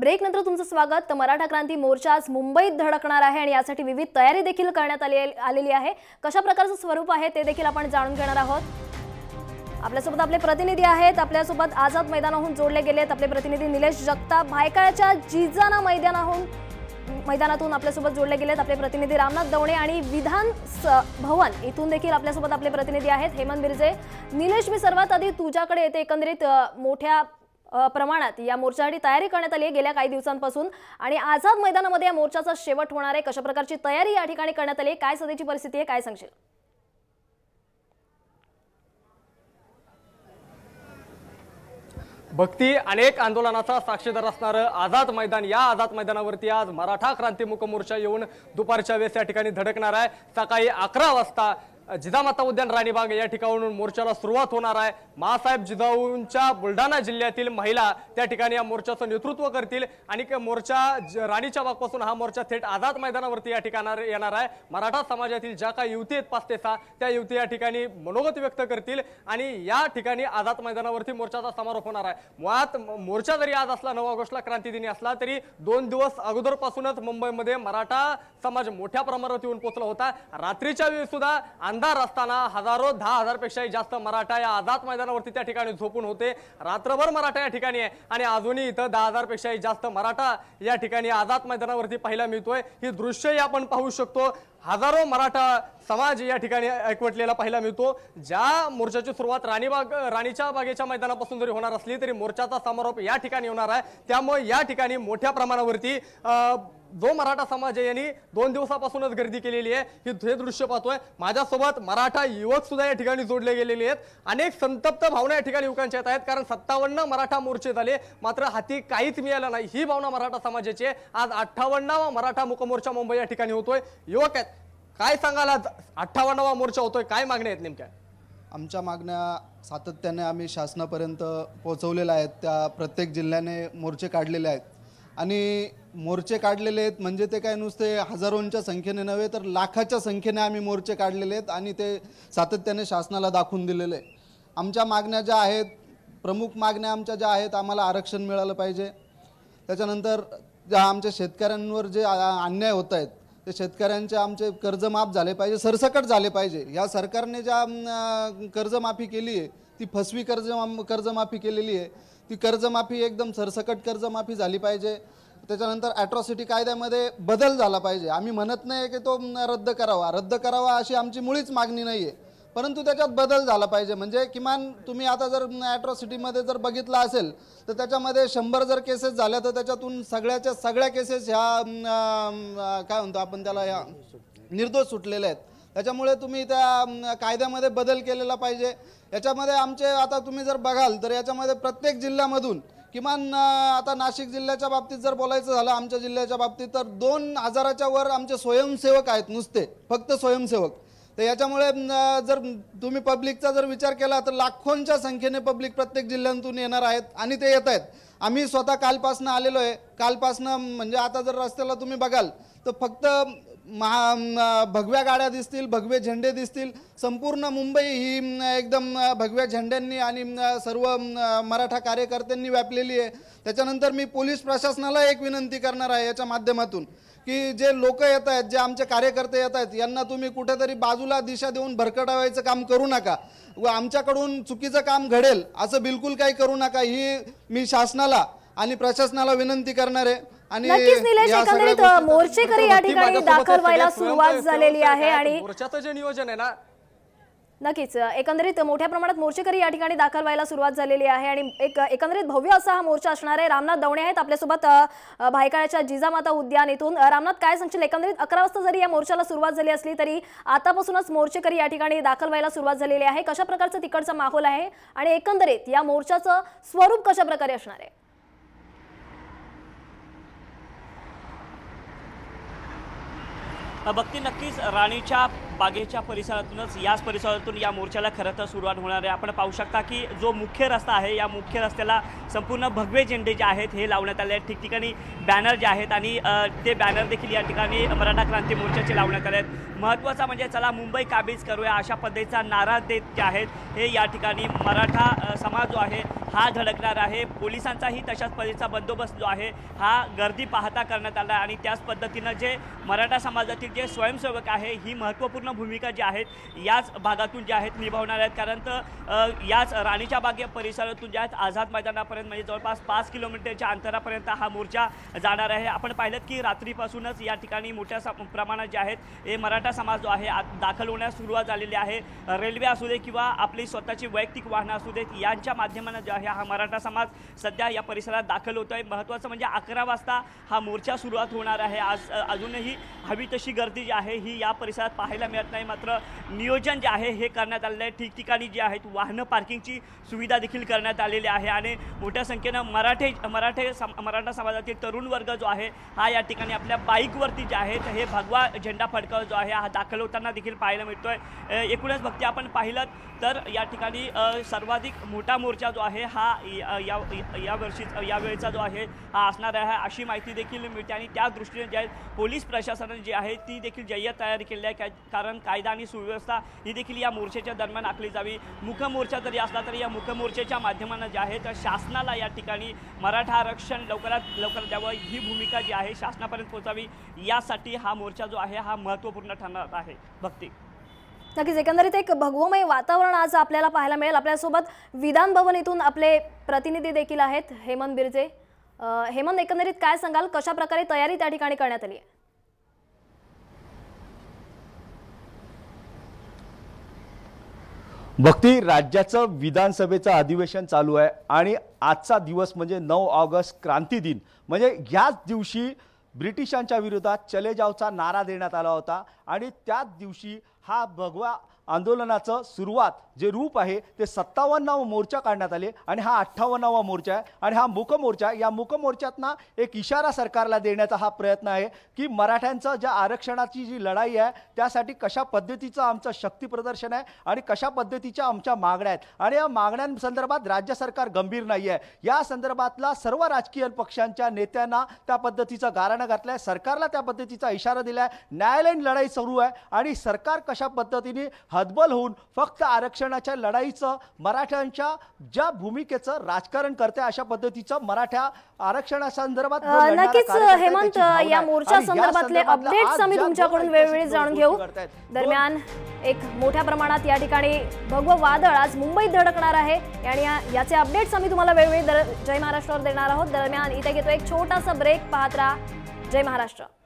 break नंतर तुमचं स्वागत तर मराठा क्रांती मोर्चा आज मुंबईत धडकणार आहे आणि यासाठी विविध तयारी देखील करण्यात आली आलेली आहे कशा प्रकारचं स्वरूप आहे ते देखील आपण जाणून घेणार आहोत आपल्यासोबत आपले प्रतिनिधी आहेत आपल्यासोबत आझाद मैदानाहून जोडले गेलेत आपले प्रतिनिधी निलेश जगताप भायकाळच्या जिजाना मैदानाहून मैदानातून आपल्यासोबत जोडले गेलेत आपले प्रतिनिधी रामनाथ दवणे आणि विधान भवन इथून देखील आपल्यासोबत आपले प्रतिनिधी आहेत हेमंत बिरजे निलेश मी सर्वात आधी तुझ्याकडे येते एकंदरीत मोठ्या प्रमाणात या मोर्चासाठी तयारी करण्यात आली आहे गेल्या काही दिवसांपासून आणि आझाद मैदानामध्ये या मोर्चाचा शेवट होणार आहे कशा प्रकारची तयारी या ठिकाणी करण्यात आली आहे काय सध्याची परिस्थिती आहे काय सांगशील भक्ती अनेक आंदोलनाचा साक्षीदार असणारं आझाद मैदान या आझाद मैदानावरती आज मराठा क्रांतिमुख मोर्चा येऊन दुपारच्या वेळेस या ठिकाणी धडकणार आहे सकाळी अकरा वाजता जिजामाता उद्यान राणीबाग या ठिकाणाहून मोर्चाला सुरुवात होणार आहे महासाहेब जिजाऊंच्या बुलढाणा जिल्ह्यातील महिला त्या ठिकाणी या मोर्चाचं नेतृत्व करतील आणि मोर्चा राणीच्या बागपासून हा मोर्चा थेट आझाद मैदानावरती या ठिकाणावर येणार आहे मराठा समाजातील ज्या काही युवती आहेत पाच ते सहा त्या युवती या ठिकाणी मनोगत व्यक्त करतील आणि या ठिकाणी आझाद मैदानावरती मोर्चाचा समारोप होणार आहे मुळात मोर्चा जरी आज असला नऊ ऑगस्टला क्रांती दिनी असला तरी दोन दिवस अगोदरपासूनच मुंबईमध्ये मराठा समाज मोठ्या प्रमाणावर येऊन पोचला होता रात्रीच्या वेळी सुद्धा अंधार असताना हजारो दहा हजारपेक्षाही जास्त मराठा या आझाद मैदानावरती त्या ठिकाणी झोपून होते रात्रभर मराठा या ठिकाणी आहे आणि अजूनही इथं दहा हजारपेक्षाही जास्त मराठा या ठिकाणी आझाद मैदानावरती पाहायला मिळतोय ही दृश्यही आपण पाहू शकतो हजारो मराठा समाज या ठिकाणी एकवटलेला पाहायला मिळतो ज्या मोर्चाची सुरुवात राणीबाग राणीच्या बागेच्या मैदानापासून जरी होणार असली तरी मोर्चाचा समारोप या ठिकाणी होणार आहे त्यामुळे या ठिकाणी मोठ्या प्रमाणावरती जो मराठा समाज आहे यांनी दोन दिवसापासूनच गर्दी केलेली आहे ही हे दृश्य पाहतोय माझ्यासोबत मराठा युवक सुद्धा या ठिकाणी जोडले गेलेले आहेत अनेक संतप्त भावना या ठिकाणी युवकांच्या येत आहेत कारण सत्तावन्न मराठा मोर्चे झाले मात्र हाती काहीच मिळालं नाही ही भावना मराठा समाजाची आहे आज अठ्ठावन्नावा मराठा मुकमोर्चा मुंबई या ठिकाणी होतोय युवक आहेत काय सांगाल आज अठ्ठावन्नावा मोर्चा होतोय काय मागण्या आहेत नेमक्या आमच्या मागण्या सातत्याने आम्ही शासनापर्यंत पोहोचवलेल्या आहेत त्या प्रत्येक जिल्ह्याने मोर्चे काढलेले आहेत आणि मोर्चे काढलेले आहेत म्हणजे ते काय नुसते हजारोंच्या संख्येने नव्हे तर लाखाच्या संख्येने आम्ही मोर्चे काढलेले आहेत आणि ते सातत्याने शासनाला दाखवून दिलेले आहे आमच्या मागण्या ज्या आहेत प्रमुख मागण्या आमच्या ज्या आहेत आम्हाला आरक्षण मिळालं पाहिजे त्याच्यानंतर ज्या आमच्या शेतकऱ्यांवर जे अन्याय होत आहेत ते शेतकऱ्यांचे आमचे कर्जमाफ झाले पाहिजे सरसकट झाले पाहिजे या सरकारने ज्या कर्जमाफी केली आहे ती फसवी कर्ज कर्जमाफी केलेली आहे ती कर्जमाफी एकदम सरसकट कर्जमाफी झाली पाहिजे त्याच्यानंतर ॲट्रॉसिटी कायद्यामध्ये बदल झाला पाहिजे आम्ही म्हणत नाही की तो रद्द करावा रद्द करावा अशी आमची मुळीच मागणी नाही आहे परंतु त्याच्यात बदल झाला पाहिजे म्हणजे किमान तुम्ही आता जर ॲट्रॉसिटीमध्ये जर बघितला असेल तर त्याच्यामध्ये शंभर जर केसेस झाल्या तर त्याच्यातून सगळ्याच्या सगळ्या केसेस ह्या काय म्हणतो आपण त्याला ह्या निर्दोष सुटलेल्या आहेत त्याच्यामुळे तुम्ही त्या कायद्यामध्ये बदल केलेला पाहिजे याच्यामध्ये आमचे आता तुम्ही जर बघाल तर याच्यामध्ये प्रत्येक जिल्ह्यामधून किमान आता नाशिक जिल्ह्याच्या बाबतीत जर बोलायचं झालं आमच्या जिल्ह्याच्या बाबतीत तर दोन हजाराच्या वर आमचे स्वयंसेवक आहेत नुसते फक्त स्वयंसेवक तर याच्यामुळे जर तुम्ही पब्लिकचा जर विचार केला तर लाखोंच्या संख्येने पब्लिक प्रत्येक जिल्ह्यांतून येणार आहेत आणि ते येत आहेत आम्ही स्वतः कालपासनं आलेलो आहे कालपासनं म्हणजे आता जर रस्त्याला तुम्ही बघाल तर फक्त महा भगव्या गाड्या दिसतील भगवे झेंडे दिसतील संपूर्ण मुंबई ही एकदम भगव्या झेंड्यांनी आणि सर्व मराठा कार्यकर्त्यांनी व्यापलेली आहे त्याच्यानंतर मी पोलीस प्रशासनाला एक विनंती करणार आहे याच्या माध्यमातून की जे लोक येत आहेत जे आमचे कार्यकर्ते येत आहेत यांना तुम्ही कुठेतरी बाजूला दिशा देऊन भरकटावायचं काम करू नका व आमच्याकडून चुकीचं काम घडेल असं बिलकुल काही करू नका ही मी शासनाला आणि प्रशासनाला विनंती करणार आहे नक्कीच निलेश एकंदरीत मोर्चेकरी या ठिकाणी दाखल व्हायला सुरुवात झालेली आहे आणि जे नियोजन आहे ना नक्कीच एकंदरीत मोठ्या प्रमाणात मोर्चेकरी या ठिकाणी दाखल व्हायला सुरुवात झालेली आहे आणि एक एकंदरीत भव्य असा हा मोर्चा असणार आहे रामनाथ दवणे आहेत आपल्यासोबत भायकाळ्याच्या जिजामाता उद्यान येथून रामनाथ काय सांगशील एकंदरीत अकरा वाजता जरी या मोर्चाला सुरुवात झाली असली तरी आतापासूनच मोर्चेकरी या ठिकाणी दाखल व्हायला सुरुवात झालेली आहे कशा प्रकारचं तिकडचा माहोल आहे आणि एकंदरीत या मोर्चाचं स्वरूप कशा प्रकारे असणार आहे भक्ती नक्कीच राणीच्या बागेच्या परिसरातूनच याच परिसरातून या मोर्चाला खरं तर सुरुवात होणार आहे आपण पाहू शकता की जो मुख्य रस्ता आहे या मुख्य रस्त्याला संपूर्ण भगवे झेंडे जे आहेत हे लावण्यात आले आहेत ठिकठिकाणी बॅनर जे आहेत आणि ते बॅनर देखील या ठिकाणी मराठा क्रांती मोर्चाचे लावण्यात आले आहेत महत्त्वाचा म्हणजे चला मुंबई काबीज करूया अशा पद्धतीचा नारा देत जे आहेत हे या ठिकाणी मराठा समाज जो आहे हा धडकणार आहे पोलिसांचाही तशाच पद्धतीचा बंदोबस्त जो आहे हा गर्दी पाहता करण्यात आला आणि त्याच पद्धतीनं जे मराठा समाजातील जे स्वयंसेवक आहे ही महत्त्वपूर्ण भूमिका जी आहेत याच भागातून जे आहेत निभावणार आहेत कारण तर याच राणीच्या बागे परिसरातून जे आहेत आझाद मैदानापर्यंत म्हणजे जवळपास पाच किलोमीटरच्या अंतरापर्यंत हा मोर्चा जाणार आहे आपण पाहिलं की रात्रीपासूनच या ठिकाणी मोठ्या प्रमाणात जे आहेत हे मराठा समाज जो आहे दाखल होण्यास सुरुवात झालेली आहे रेल्वे असू दे किंवा आपली स्वतःची वैयक्तिक वाहनं असू देत यांच्या माध्यमानं जे या हा मराठा समाज सध्या या परिसरात दाखल होतो आहे महत्त्वाचं म्हणजे अकरा वाजता हा मोर्चा सुरुवात होणार आहे आज अजूनही हवी तशी गर्दी जी आहे ही या परिसरात पाहायला मिळत नाही मात्र नियोजन जे आहे हे करण्यात आलेलं आहे ठिकठिकाणी जे आहेत वाहनं पार्किंगची सुविधा देखील करण्यात आलेली आहे आणि मोठ्या संख्येनं मराठे मराठे सम मराठा समाजातील तरुण वर्ग जो आहे हा या ठिकाणी आपल्या बाईकवरती जे आहेत हे भगवा झेंडा फडकाव जो आहे हा दाखल होताना देखील पाहायला मिळतो आहे एकूणच भक्ती आपण पाहिलं तर या ठिकाणी सर्वाधिक मोठा मोर्चा जो आहे हा या या वेळेचा जो आहे हा असणार आहे अशी माहिती देखील मिळते आणि त्या दृष्टीने जे आहे पोलीस प्रशासनाने जी आहे ती देखील जय्यत तयारी केलेली आहे कारण कायदा आणि सुव्यवस्था ही देखील या मोर्चाच्या दरम्यान आखली जावी मुखमोर्चा जरी असला तरी या मुखमोर्चेच्या माध्यमानं जे आहे तर शासनाला या ठिकाणी मराठा आरक्षण लवकरात लवकर द्यावं ही भूमिका जी आहे शासनापर्यंत पोहोचावी यासाठी हा मोर्चा जो आहे हा महत्त्वपूर्ण ठरणार आहे भक्ती नक्कीच एकंदरीत एक भगवमय वातावरण आज आपल्याला पाहायला मिळेल आपल्यासोबत विधान भवन इथून आपले प्रतिनिधी देखील आहेत हेमंत बिर्जे हेमंत एकंदरीत काय सांगाल कशा प्रकारे तयारी त्या ठिकाणी करण्यात आली आहे भक्ती राज्याचं विधानसभेचं अधिवेशन चालू आहे आणि आजचा दिवस म्हणजे नऊ ऑगस्ट क्रांती दिन म्हणजे याच दिवशी ब्रिटिशांच्या विरोधात चले जावचा नारा देण्यात आला होता आणि त्याच दिवशी हा भगवा आंदोलनाचं सुरुवात जे रूप आहे ते सत्तावन्नावा मोर्चा काढण्यात आले आणि हा अठ्ठावन्नावा मोर्चा आहे आणि हा मुकमोर्चा या मोर्चातना एक इशारा सरकारला देण्याचा हा प्रयत्न आहे की मराठ्यांचं ज्या आरक्षणाची जी लढाई आहे त्यासाठी कशा पद्धतीचं आमचं शक्तीप्रदर्शन आहे आणि कशा पद्धतीच्या आमच्या मागण्या आहेत आणि या मागण्यांसंदर्भात राज्य सरकार गंभीर नाही आहे या संदर्भातला सर्व राजकीय पक्षांच्या नेत्यांना त्या पद्धतीचं गारण पायानं घातलं आहे सरकारला त्या पद्धतीचा इशारा दिला आहे न्यायालयीन लढाई सुरू आहे आणि सरकार कशा पद्धतीने हतबल होऊन फक्त आरक्षणाच्या लढाईचं मराठ्यांच्या ज्या भूमिकेचं राजकारण करते अशा पद्धतीचं मराठा आरक्षणासंदर्भात नक्कीच हेमंत या मोर्चा संदर्भातले अपडेट्स आम्ही तुमच्याकडून वेळोवेळी जाणून घेऊ दरम्यान एक मोठ्या प्रमाणात या ठिकाणी भगव वादळ आज मुंबईत धडकणार आहे आणि याचे अपडेट्स आम्ही तुम्हाला वेळोवेळी जय महाराष्ट्रावर देणार आहोत दरम्यान इथे घेतो एक छोटासा ब्रेक पाहत राहा जय महाराष्ट्र